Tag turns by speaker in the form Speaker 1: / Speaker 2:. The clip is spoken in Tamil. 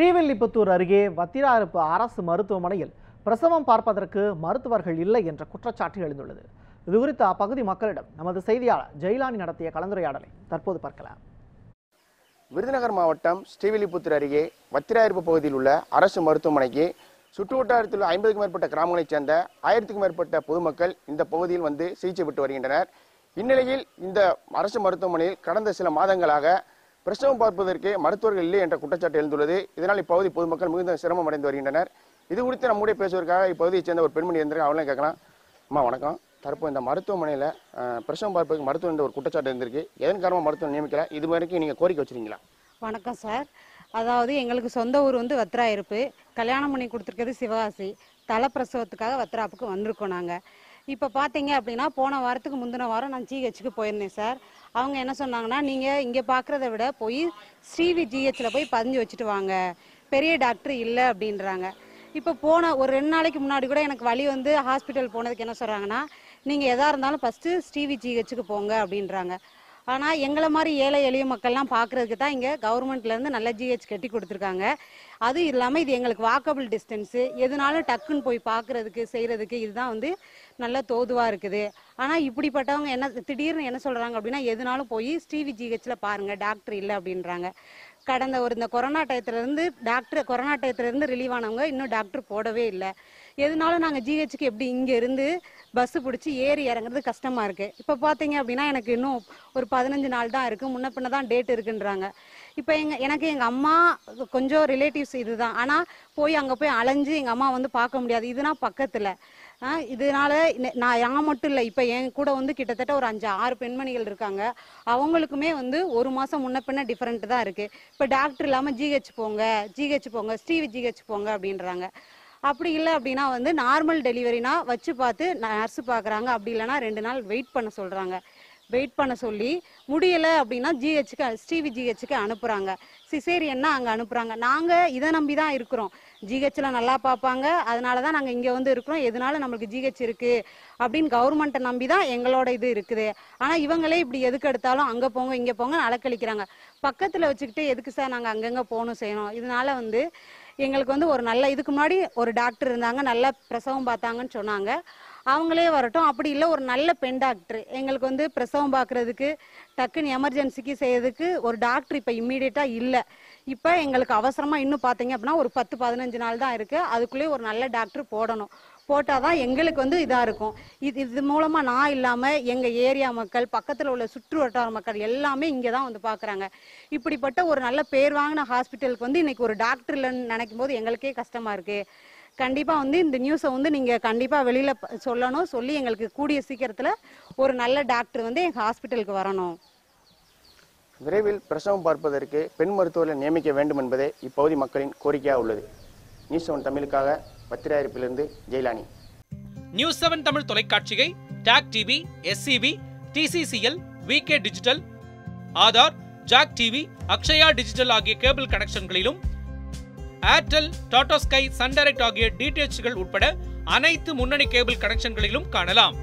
Speaker 1: ஸ்ரீவில்லிபுத்தூர் அருகே வத்திராறுப்பு அரசு மருத்துவமனையில் பிரசவம் பார்ப்பதற்கு மருத்துவர்கள் இல்லை என்ற குற்றச்சாட்டு எழுந்துள்ளது இது குறித்து அப்பகுதி மக்களிடம் நமது செய்தியாளர் ஜெயிலானி நடத்திய கலந்துரையாடலை தற்போது பார்க்கலாம் விருதுநகர் மாவட்டம் ஸ்ரீவில்லிபுத்தூர் அருகே வத்திராயிருப்பு பகுதியில் உள்ள அரசு மருத்துவமனைக்கு சுற்று வட்டாரத்தில் உள்ள ஐம்பதுக்கும் மேற்பட்ட கிராமங்களைச் சேர்ந்த ஆயிரத்துக்கும் மேற்பட்ட பொதுமக்கள் இந்த பகுதியில் வந்து சிகிச்சை பெற்று வருகின்றனர் இந்நிலையில் இந்த அரசு மருத்துவமனையில் கடந்த சில மாதங்களாக பிரசவம் பார்ப்பதற்கு மருத்துவர்கள் இல்லை என்ற குற்றச்சாட்டு எழுந்துள்ளது இதனால் இப்பகுதி பொதுமக்கள் மிகுந்த சிரமம் அடைந்து வருகின்றனர் இது குறித்து நம்முடைய பேசுவதற்காக இப்பகுதியைச் சேர்ந்த ஒரு பெண்மணி இருந்திருக்கு அவளையும் கேட்கலாம் அம்மா வணக்கம் தற்போது இந்த மருத்துவமனையில் பிரசவம் பார்ப்பதற்கு மருத்துவம் என்ற ஒரு குற்றச்சாட்டு இருந்திருக்கு எதன் காரணமாக மருத்துவம் நியமிக்கல இது வரைக்கும் நீங்கள் கோரிக்கை வச்சுருக்கீங்களா
Speaker 2: வணக்கம் சார் அதாவது எங்களுக்கு சொந்த ஊர் வந்து வத்ரா இருப்பு கல்யாணம் பண்ணி கொடுத்துருக்கிறது சிவகாசி தலை பிரசவத்துக்காக வத்ராப்புக்கு வந்திருக்கோம் நாங்கள் இப்போ பார்த்தீங்க அப்படின்னா போன வாரத்துக்கு முந்தின வாரம் நான் ஜிஹெச்சுக்கு போயிருந்தேன் சார் அவங்க என்ன சொன்னாங்கன்னா நீங்கள் இங்கே பார்க்குறத விட போய் ஸ்ரீவி ஜிஹெச்சில் போய் பதிஞ்சு வச்சுட்டு வாங்க பெரிய டாக்டர் இல்லை அப்படின்றாங்க இப்போ போன ஒரு ரெண்டு நாளைக்கு முன்னாடி கூட எனக்கு வழி வந்து ஹாஸ்பிட்டல் போனதுக்கு என்ன சொல்கிறாங்கன்னா நீங்கள் எதாக இருந்தாலும் ஃபஸ்ட்டு ஸ்ரீவி ஜிஹெச்சுக்கு போங்க அப்படின்றாங்க ஆனால் எங்களை மாதிரி ஏழை எளிய மக்கள்லாம் பார்க்குறதுக்கு தான் இங்கே கவர்மெண்ட்லேருந்து நல்ல ஜிஹெச் கட்டி கொடுத்துருக்காங்க அதுவும் இல்லாமல் இது எங்களுக்கு வாக்கபிள் டிஸ்டன்ஸு எதுனாலும் டக்குன்னு போய் பார்க்குறதுக்கு செய்கிறதுக்கு இதுதான் வந்து நல்ல தோதுவாக இருக்குது ஆனால் இப்படிப்பட்டவங்க என்ன திடீர்னு என்ன சொல்கிறாங்க அப்படின்னா எதுனாலும் போய் ஸ்ரீவி ஜிஹெச்சில் பாருங்கள் டாக்டர் இல்லை அப்படின்றாங்க கடந்த ஒரு இந்த கொரோனா டயத்துலேருந்து டாக்டர் கொரோனா டயத்துலேருந்து ரிலீவ் ஆனவங்க இன்னும் டாக்டர் போடவே இல்லை எதுனாலும் நாங்கள் ஜிஹெச்சுக்கு எப்படி இங்கே இருந்து பஸ்ஸு பிடிச்சி ஏறி இறங்குறது கஷ்டமாக இருக்குது இப்போ பார்த்தீங்க அப்படின்னா எனக்கு இன்னும் ஒரு பதினஞ்சு நாள் தான் இருக்குது முன்ன பின்ன தான் டேட் இருக்குன்றாங்க இப்போ எங்கள் எனக்கு எங்கள் அம்மா கொஞ்சம் ரிலேட்டிவ்ஸ் இதுதான் ஆனால் போய் அங்கே போய் அலைஞ்சு எங்கள் அம்மா வந்து பார்க்க முடியாது இதுனா பக்கத்தில் இதனால நான் ஏன் மட்டும் இல்லை இப்போ என் கூட வந்து கிட்டத்தட்ட ஒரு அஞ்சு ஆறு பெண்மணிகள் இருக்காங்க அவங்களுக்குமே வந்து ஒரு மாதம் முன்ன பின்ன டிஃப்ரெண்ட் தான் இருக்குது இப்போ டாக்டர் இல்லாமல் ஜிஹெச் போங்க ஜிஹெச் போங்க ஸ்ரீவி ஜிஹெச் போங்க அப்படின்றாங்க அப்படி இல்லை அப்படின்னா வந்து நார்மல் டெலிவரினா வச்சு பார்த்து நர்ஸு பார்க்குறாங்க அப்படி இல்லைனா ரெண்டு நாள் வெயிட் பண்ண சொல்கிறாங்க வெயிட் பண்ண சொல்லி முடியலை அப்படின்னா ஜிஹெச்சுக்கு ஸ்டிவி ஜிஹெச்சுக்கு அனுப்புகிறாங்க சிசேரியன்னா அங்கே அனுப்புகிறாங்க நாங்கள் இதை நம்பி தான் இருக்கிறோம் ஜிஹெச்சில் நல்லா பார்ப்பாங்க அதனால தான் நாங்கள் இங்கே வந்து இருக்கிறோம் எதனால நம்மளுக்கு ஜிஹெச் இருக்குது அப்படின்னு கவர்மெண்ட்டை நம்பி தான் எங்களோட இது இருக்குது ஆனால் இவங்களே இப்படி எதுக்கு எடுத்தாலும் அங்கே போங்க இங்கே போங்க அலக்கழிக்கிறாங்க பக்கத்தில் வச்சுக்கிட்டு எதுக்கு சார் நாங்கள் அங்கங்கே போகணும் செய்யணும் இதனால வந்து எங்களுக்கு வந்து ஒரு நல்ல இதுக்கு முன்னாடி ஒரு டாக்டர் இருந்தாங்க நல்ல பிரசவம் பார்த்தாங்கன்னு சொன்னாங்க அவங்களே வரட்டும் அப்படி இல்லை ஒரு நல்ல பெண் டாக்டர் எங்களுக்கு வந்து பிரசவம் பார்க்குறதுக்கு டக்குன்னு எமர்ஜென்சிக்கு செய்யறதுக்கு ஒரு டாக்டர் இப்போ இம்மீடியட்டாக இல்லை இப்போ எங்களுக்கு அவசரமாக இன்னும் பார்த்தீங்க அப்படின்னா ஒரு பத்து பதினஞ்சு நாள் தான் இருக்குது அதுக்குள்ளேயே ஒரு நல்ல டாக்டர் போடணும் போட்டால் தான் எங்களுக்கு வந்து இதாக இருக்கும் இது இது மூலமாக நான் இல்லாமல் எங்கள் ஏரியா மக்கள் பக்கத்தில் உள்ள சுற்று வட்டார மக்கள் எல்லாமே இங்கே தான் வந்து பார்க்குறாங்க இப்படிப்பட்ட ஒரு நல்ல பேர் வாங்கின ஹாஸ்பிட்டலுக்கு வந்து இன்னைக்கு ஒரு டாக்டர் இல்லைன்னு நினைக்கும் போது எங்களுக்கே கஷ்டமாக இருக்குது கண்டிப்பாக வந்து இந்த நியூஸை வந்து நீங்கள் கண்டிப்பாக வெளியில் சொல்லணும் சொல்லி எங்களுக்கு கூடிய சீக்கிரத்தில் ஒரு நல்ல டாக்டர் வந்து எங்கள் ஹாஸ்பிட்டலுக்கு வரணும்
Speaker 1: விரைவில் பிரசவம் பார்ப்பதற்கு பெண் மருத்துவர்களை நியமிக்க வேண்டும் என்பதே இப்பகுதி மக்களின் கோரிக்கையாக உள்ளது நியூஸ் செவன் தமிழுக்காக பத்திராயிருப்பிலிருந்து ஜெயலானி நியூஸ் செவன் தமிழ் தொலைக்காட்சியை டாக் TV SCP TCCL K digital Aadhaar jack TV Akshaya digital ஆகிய கேபிள் கனெக்ஷன்களிலும் Airtel Tata Sky Sun Direct ஆகிய டிடிஎச்சுகள் உட்பட அனைத்து முன்னணி கேபிள் கனெக்ஷன்களிலும் காணலாம்